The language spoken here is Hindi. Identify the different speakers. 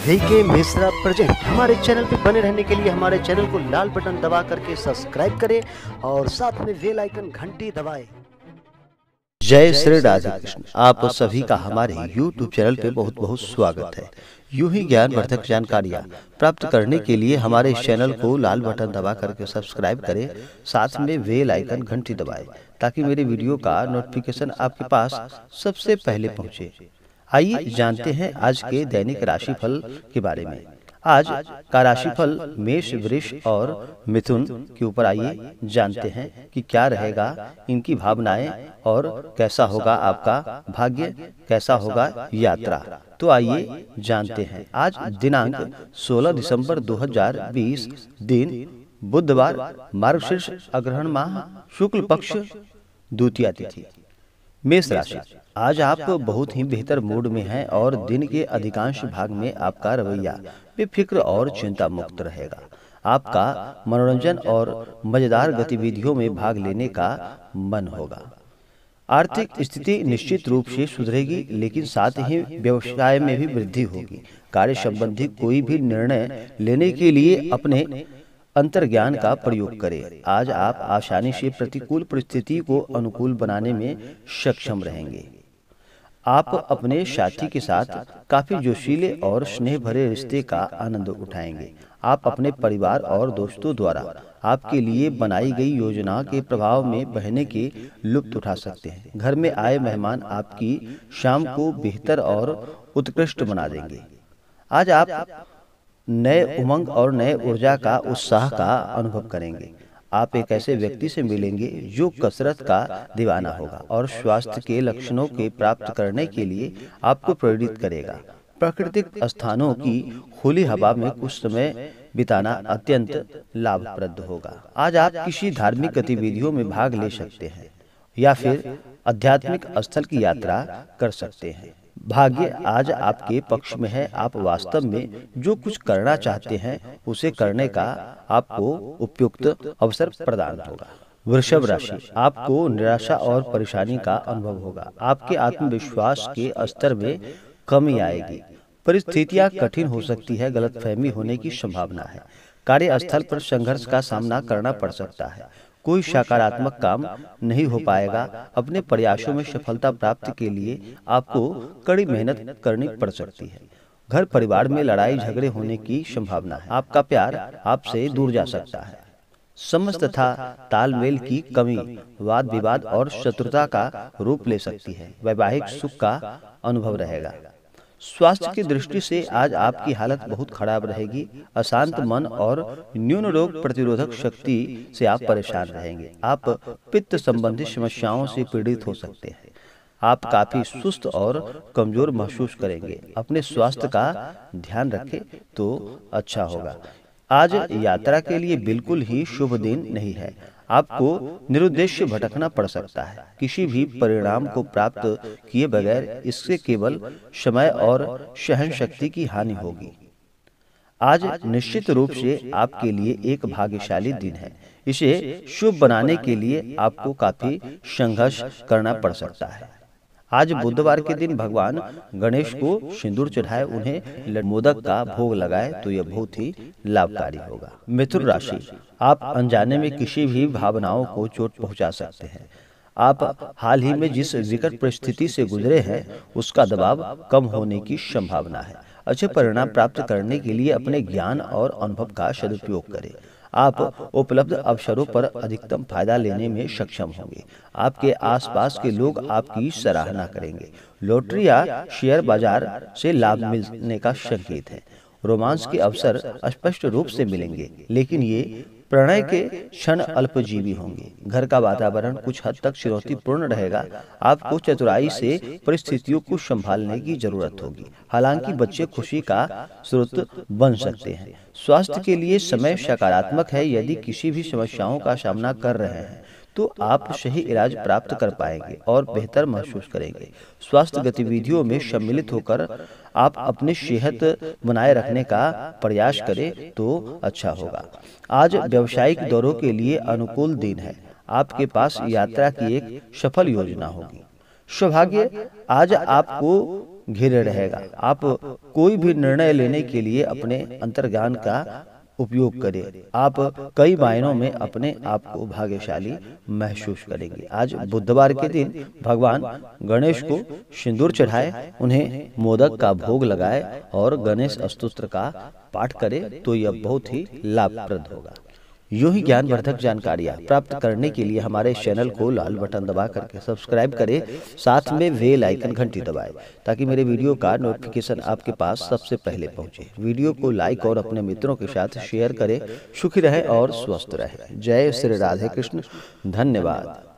Speaker 1: वीके मिश्रा प्रेजेंट हमारे चैनल पे बने रहने के लिए हमारे चैनल को लाल बटन दबा करके सब्सक्राइब करें और साथ में वेल आइकन घंटी दबाएं जय श्री राधा कृष्ण आप सभी का हमारे YouTube चैनल पे बहुत बहुत स्वागत है यू ही ज्ञान वर्धक जानकारियाँ प्राप्त करने के लिए हमारे चैनल को लाल बटन दबा करके सब्सक्राइब करें साथ में वेल आइकन घंटी दबाएं ताकि मेरे वीडियो का नोटिफिकेशन आपके पास सबसे पहले पहुंचे आइए जानते हैं आज के दैनिक राशिफल के बारे में आज का राशिफल मेष वृष और मिथुन के ऊपर आइए जानते हैं कि क्या रहेगा इनकी भावनाएं और कैसा होगा आपका भाग्य कैसा होगा यात्रा तो, तो आइए जानते हैं आज दिनांक 16 दिसंबर 2020 दिन बुधवार मार्गशीर्ष अग्रहण माह शुक्ल पक्ष द्वितीय तिथि मेष राशि आज आप बहुत ही बेहतर मूड में हैं और दिन के अधिकांश भाग में आपका रवैया बेफिक्र और चिंता मुक्त रहेगा आपका मनोरंजन और मजेदार गतिविधियों में भाग लेने का मन होगा आर्थिक स्थिति निश्चित रूप से सुधरेगी लेकिन साथ ही व्यवसाय में भी वृद्धि होगी कार्य संबंधी कोई भी निर्णय लेने के लिए अपने अंतर्ज्ञान का प्रयोग करें आज आप आसानी से प्रतिकूल परिस्थिति को अनुकूल बनाने में सक्षम रहेंगे आप अपने साथी के साथ काफी जोशीले और स्नेह भरे रिश्ते का आनंद उठाएंगे आप अपने परिवार और दोस्तों द्वारा आपके लिए बनाई गई योजना के प्रभाव में बहने के लुप्त उठा सकते हैं घर में आए मेहमान आपकी शाम को बेहतर और उत्कृष्ट बना देंगे आज आप नए उमंग और नए ऊर्जा का उत्साह का अनुभव करेंगे आप एक ऐसे व्यक्ति से मिलेंगे जो कसरत का दीवाना होगा और स्वास्थ्य के लक्षणों के प्राप्त करने के लिए आपको प्रेरित करेगा प्राकृतिक स्थानों की खुली हवा में कुछ समय बिताना अत्यंत लाभप्रद होगा आज आप किसी धार्मिक गतिविधियों में भाग ले सकते हैं या फिर आध्यात्मिक स्थल की यात्रा कर सकते हैं भाग्य आज आपके पक्ष में है आप वास्तव में जो कुछ करना चाहते हैं उसे करने का आपको उपयुक्त अवसर प्रदान होगा वृषभ राशि आपको निराशा और परेशानी का अनुभव होगा आपके आत्मविश्वास के स्तर में कमी आएगी परिस्थितियां कठिन हो सकती है गलतफहमी होने की संभावना है कार्यस्थल पर संघर्ष का सामना करना पड़ सकता है कोई सकारात्मक काम नहीं हो पाएगा अपने प्रयासों में सफलता प्राप्त के लिए आपको कड़ी मेहनत करनी पड़ सकती है घर परिवार में लड़ाई झगड़े होने की संभावना है आपका प्यार आपसे दूर जा सकता है समझ तथा तालमेल की कमी वाद विवाद और शत्रुता का रूप ले सकती है वैवाहिक सुख का अनुभव रहेगा स्वास्थ्य की दृष्टि से आज आपकी हालत बहुत खराब रहेगी अशांत मन और न्यून रोग प्रतिरोधक शक्ति से आप परेशान रहेंगे आप पित्त संबंधी समस्याओं से पीड़ित हो सकते हैं आप काफी सुस्त और कमजोर महसूस करेंगे अपने स्वास्थ्य का ध्यान रखें तो, तो अच्छा, अच्छा होगा आज यात्रा के लिए बिल्कुल ही शुभ दिन नहीं है आपको निरुद्देश्य भटकना पड़ सकता है किसी भी परिणाम को प्राप्त किए बगैर इससे केवल समय और सहन शक्ति की हानि होगी आज निश्चित रूप से आपके लिए एक भाग्यशाली दिन है इसे शुभ बनाने के लिए आपको काफी संघर्ष करना पड़ सकता है आज बुधवार के दिन भगवान गणेश को सिंदूर चढ़ाए उन्हें मोदक का भोग लगाए तो, तो यह बहुत ही लाभकारी होगा मिथुन राशि आप अनजाने में किसी भी भावनाओं को चोट पहुंचा सकते हैं आप हाल ही में जिस विकट परिस्थिति से गुजरे हैं उसका दबाव कम होने की संभावना है अच्छे परिणाम प्राप्त करने के लिए अपने ज्ञान और अनुभव का सदुपयोग करें आप उपलब्ध अवसरों पर अधिकतम फायदा लेने में सक्षम होंगे आपके आसपास के लोग आपकी सराहना करेंगे लॉटरी या शेयर बाजार से लाभ मिलने का संकेत है रोमांस के अवसर स्पष्ट रूप से मिलेंगे लेकिन ये प्रणय के क्षण अल्पजीवी होंगे घर का वातावरण कुछ हद तक चुनौतीपूर्ण रहेगा आपको चतुराई से परिस्थितियों को संभालने की जरूरत होगी हालांकि बच्चे खुशी का स्रोत बन सकते हैं स्वास्थ्य के लिए समय सकारात्मक है यदि किसी भी समस्याओं का सामना कर रहे हैं तो, तो आप सही इलाज प्राप्त कर पाएंगे और बेहतर महसूस करेंगे स्वास्थ्य गतिविधियों में सम्मिलित होकर आप अपनी सेहत बनाए रखने का प्रयास करें तो अच्छा होगा आज व्यवसायिक दौरों के लिए अनुकूल दिन है आपके पास यात्रा की एक सफल योजना होगी सौभाग्य आज आपको घेरे रहेगा आप कोई भी निर्णय लेने के लिए अपने अंतर्ज्ञान का उपयोग करें आप कई मायनों में अपने आप को भाग्यशाली महसूस करेंगे आज बुधवार के दिन भगवान गणेश को सिंदूर चढ़ाए उन्हें मोदक का भोग लगाए और गणेश स्तुत्र का पाठ करें तो यह बहुत ही लाभप्रद होगा यूं ही ज्ञानवर्धक जानकारियाँ प्राप्त करने के लिए हमारे चैनल को लाल बटन दबा करके सब्सक्राइब करें साथ में वेल आइकन घंटी दबाएं ताकि मेरे वीडियो का नोटिफिकेशन आपके पास सबसे पहले पहुंचे वीडियो को लाइक और अपने मित्रों के साथ शेयर करें सुखी रहें और स्वस्थ रहें जय श्री राधे कृष्ण धन्यवाद